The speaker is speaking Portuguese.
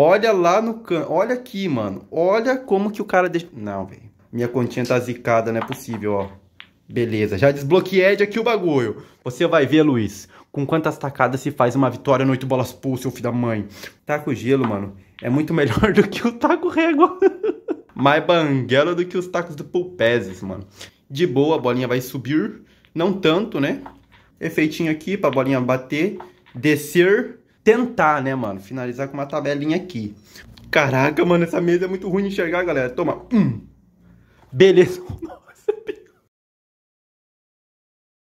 Olha lá no canto. Olha aqui, mano. Olha como que o cara deixa... Não, velho. Minha continha tá zicada, não é possível, ó. Beleza, já desbloqueei aqui o bagulho. Você vai ver, Luiz, com quantas tacadas se faz uma vitória no 8 bolas pool, seu filho da mãe. Taco tá gelo, mano, é muito melhor do que o taco régua. Mais banguela do que os tacos do Pulpezes, mano. De boa, a bolinha vai subir. Não tanto, né? Efeitinho aqui pra bolinha bater, descer tentar, né, mano? Finalizar com uma tabelinha aqui. Caraca, mano, essa mesa é muito ruim de enxergar, galera. Toma. Hum. Beleza.